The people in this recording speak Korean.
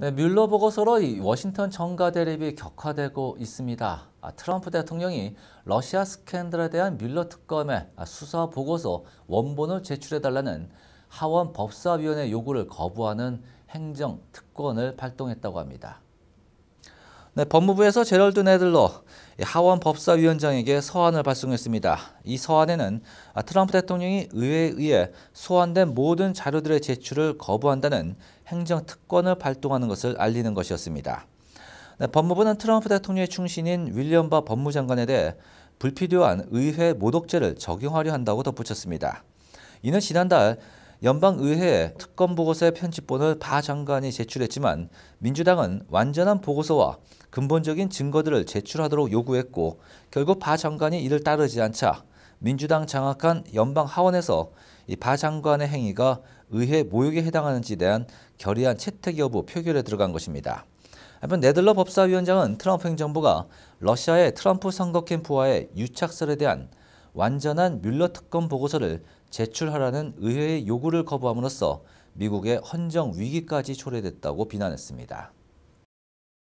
네, 뮬러 보고서로 이 워싱턴 정가 대립이 격화되고 있습니다. 아, 트럼프 대통령이 러시아 스캔들에 대한 뮬러 특검의 아, 수사 보고서 원본을 제출해달라는 하원 법사위원회 요구를 거부하는 행정 특권을 발동했다고 합니다. 네, 법무부에서 제럴드 네들러 하원 법사위원장에게 서한을 발송했습니다. 이 서한에는 트럼프 대통령이 의회에 의해 소환된 모든 자료들의 제출을 거부한다는 행정특권을 발동하는 것을 알리는 것이었습니다. 네, 법무부는 트럼프 대통령의 충신인 윌리엄 바 법무장관에 대해 불필요한 의회 모독죄를 적용하려 한다고 덧붙였습니다. 이는 지난달 연방의회 특검보고서의 편집본을 바 장관이 제출했지만 민주당은 완전한 보고서와 근본적인 증거들을 제출하도록 요구했고 결국 바 장관이 이를 따르지 않자 민주당 장악한 연방 하원에서 이 바 장관의 행위가 의회 모욕에 해당하는지 대한 결의안 채택 여부 표결에 들어간 것입니다. 한편 네덜러 법사위원장은 트럼프 행정부가 러시아의 트럼프 선거 캠프와의 유착설에 대한 완전한 뮬러 특검 보고서를 제출하라는 의회의 요구를 거부함으로써 미국의 헌정 위기까지 초래됐다고 비난했습니다.